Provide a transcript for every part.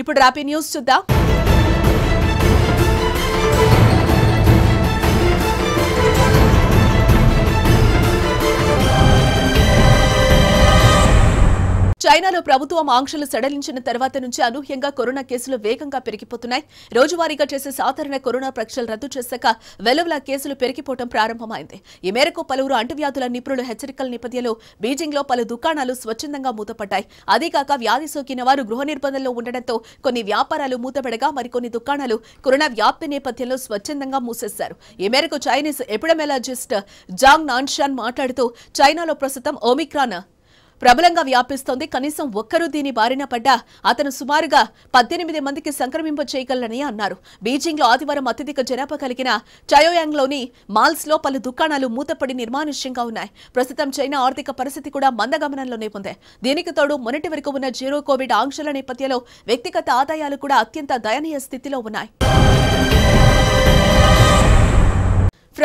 ఇప్పుడు ర్యాపీ న్యూస్ చూద్దాం చైనాలో ప్రభుత్వం ఆంక్షలు సడలించిన తర్వాత నుంచి అనూహ్యంగా కరోనా కేసులు వేగంగా పెరిగిపోతున్నాయి రోజువారీగా చేసే సాధారణ కరోనా పరీక్షలు రద్దు చేశాక వెలువల కేసులు పెరిగిపోవడం ప్రారంభమైంది ఈ మేరకు పలువురు అంటువ్యాధుల నిపుణులు హెచ్చరికల నేపథ్యంలో బీజింగ్లో పలు దుకాణాలు స్వచ్ఛందంగా మూతపడ్డాయి అదేకాక వ్యాధి సోకిన వారు గృహ నిర్బంధంలో ఉండడంతో కొన్ని వ్యాపారాలు మూతబడగా మరికొన్ని దుకాణాలు కరోనా వ్యాప్తి నేపథ్యంలో స్వచ్ఛందంగా మూసేశారు ఈ మేరకు చైనీస్ ఎపిడమెలాజిస్ట్ జాంగ్ నాన్షాన్ మాట్లాడుతూ చైనాలో ప్రస్తుతం ఓమిక్రాన్ ప్రబలంగా వ్యాపిస్తోంది కనీసం ఒక్కరూ దీని బారిన పడ్డా అతను సుమారుగా పద్దెనిమిది మందికి సంక్రమింప చేయగలనని అన్నారు బీజింగ్లో ఆదివారం అత్యధిక జనాభా కలిగిన చయోయాంగ్లోని మాల్స్లో పలు దుకాణాలు మూతపడి నిర్మానుష్యంగా ఉన్నాయి ప్రస్తుతం చైనా ఆర్థిక పరిస్థితి కూడా మందగమనంలోనే ఉంది దీనికి తోడు మొన్నటి వరకు ఉన్న జీరో కోవిడ్ ఆంక్షల నేపథ్యంలో వ్యక్తిగత ఆదాయాలు కూడా అత్యంత దయనీయ స్థితిలో ఉన్నాయి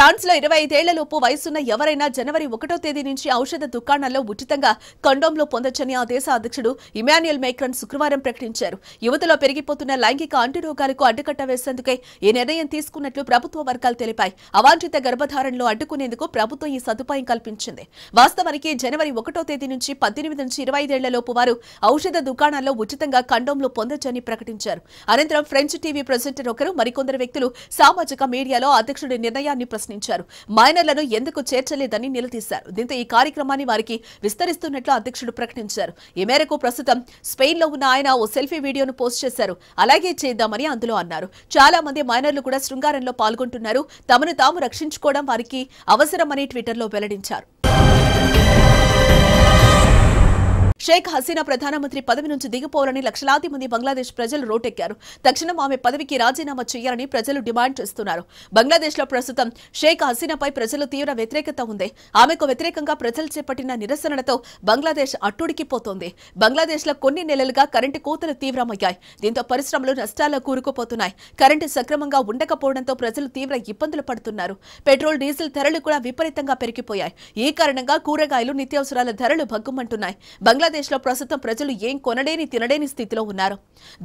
ఫ్రాన్స్ లో ఇరవై ఐదేళ్లలోపు వయసున్న ఎవరైనా జనవరి ఒకటో తేదీ నుంచి ఔషధ దుకాణాల్లో ఉచితంగా కండోంలు పొందొచ్చని ఆ దేశ అధ్యక్షుడు ఇమాన్యుయల్ మేక్రన్ శుక్రవారం ప్రకటించారు యువతలో పెరిగిపోతున్న లైంగిక అంటురోగాలకు అడ్డుకట్ట వేసేందుకే ఈ నిర్ణయం తీసుకున్నట్లు ప్రభుత్వ వర్గాలు తెలిపాయి అవాంఛిత గర్భధారణలో అడ్డుకునేందుకు ప్రభుత్వం ఈ సదుపాయం కల్పించింది వాస్తవానికి జనవరి ఒకటో తేదీ నుంచి పద్దెనిమిది నుంచి ఇరవై ఐదేళ్లలోపు వారు ఔషధ దుకాణాల్లో ఉచితంగా కండోంలు పొందొచ్చని ప్రకటించారు అనంతరం ఫ్రెంచ్ టీవీ ప్రజెంటర్ ఒకరు మరికొందరు వ్యక్తులు సామాజిక మీడియాలో అధ్యక్షుడి నిర్ణయాన్ని ప్రశ్నించారు ప్రశ్నించారు మైనర్లను ఎందుకు చేర్చలేదని నిలదీశారు దీంతో ఈ కార్యక్రమాన్ని వారికి విస్తరిస్తున్నట్లు అధ్యక్షుడు ప్రకటించారు ఈ మేరకు ప్రస్తుతం స్పెయిన్ లో ఉన్న ఆయన ఓ సెల్ఫీ వీడియోను పోస్ట్ చేశారు అలాగే చేద్దామని అందులో అన్నారు చాలా మంది మైనర్లు కూడా శృంగారంలో పాల్గొంటున్నారు తమను తాము రక్షించుకోవడం వారికి అవసరమని ట్విట్టర్లో వెల్లడించారు షేక్ హసీనా ప్రధానమంత్రి పదవి నుంచి దిగిపోవాలని లక్షలాది మంది బంగ్లాదేశ్ ప్రజలు రోటెక్కారు తక్షణం ఆమె పదవికి రాజీనామా చేయాలని ప్రజలు డిమాండ్ చేస్తున్నారు బంగ్లాదేశ్ లో ప్రస్తుతం షేక్ హసీనాపై ప్రజలు తీవ్ర వ్యతిరేకత ఉంది ఆమెకు వ్యతిరేకంగా ప్రజలు చేపట్టిన నిరసనలతో బంగ్లాదేశ్ అట్టుడికిపోతోంది బంగ్లాదేశ్ లో కొన్ని నెలలుగా కరెంటు కోతలు తీవ్రమయ్యాయి దీంతో పరిశ్రమలు నష్టాల్లో కూరుకుపోతున్నాయి కరెంటు సక్రమంగా ఉండకపోవడంతో ప్రజలు తీవ్ర ఇబ్బందులు పడుతున్నారు పెట్రోల్ డీజిల్ ధరలు కూడా విపరీతంగా పెరిగిపోయాయి ఈ కారణంగా కూరగాయలు నిత్యావసరాల ధరలు భగ్గుమంటున్నాయి బంగ్లాదేశ్ లో ప్రస్తుతం ప్రజలు ఏం కొనడేని తినడేని స్థితిలో ఉన్నారు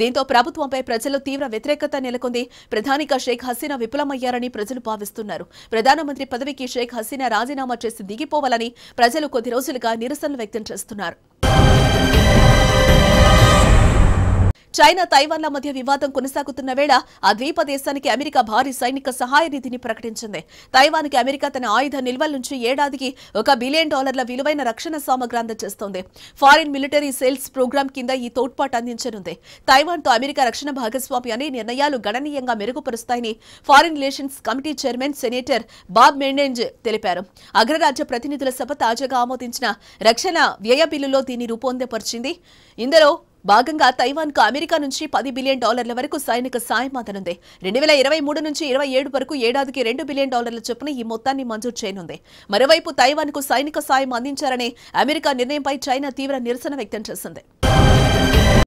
దీంతో ప్రభుత్వంపై ప్రజలు తీవ్ర వ్యతిరేకత నెలకొంది ప్రధానిగా షేక్ హసీనా విఫలమయ్యారని ప్రజలు భావిస్తున్నారు ప్రధానమంత్రి పదవికి షేక్ హసీనా రాజీనామా చేసి దిగిపోవాలని ప్రజలు కొద్ది రోజులుగా నిరసనలు వ్యక్తం చేస్తున్నారు చైనా తైవాన్ల మధ్య వివాదం కొనసాగుతున్న వేళ ఆ ద్వీప దేశానికి అమెరికా భారీ సైనిక సహాయ నిధిని ప్రకటించింది తైవాన్కి అమెరికా తన ఆయుధ నిల్వల నుంచి ఏడాదికి ఒక బిలియన్ డాలర్ల విలువైన రక్షణ సామగ్రి అందజేస్తోంది ఫారిన్ మిలిటరీ సేల్స్ ప్రోగ్రాం కింద ఈ తోడ్పాటు అందించనుంది తైవాన్తో అమెరికా రక్షణ భాగస్వామి అనే నిర్ణయాలు గణనీయంగా మెరుగుపరుస్తాయని foreign relations committee chairman senator Bob Menendez తెలిపారు అగ్రరాజ్య ప్రతినిధుల సభ తాజాగా ఆమోదించిన రక్షణ వ్యయ బిల్లులో దీన్ని రూపొందపరిచింది ఇందులో భాగంగా తైవాన్కు అమెరికా నుంచి పది బిలియన్ డాలర్ల వరకు సైనిక సాయం అందనుంది రెండు వేల ఇరవై మూడు నుంచి ఇరవై ఏడు వరకు ఏడాదికి రెండు బిలియన్ డాలర్ల చొప్పున ఈ మొత్తాన్ని మంజూరు చేయనుంది మరోవైపు కు సైనిక సాయం అందించారనే అమెరికా నిర్ణయంపై చైనా తీవ్ర నిరసన వ్యక్తం చేసింది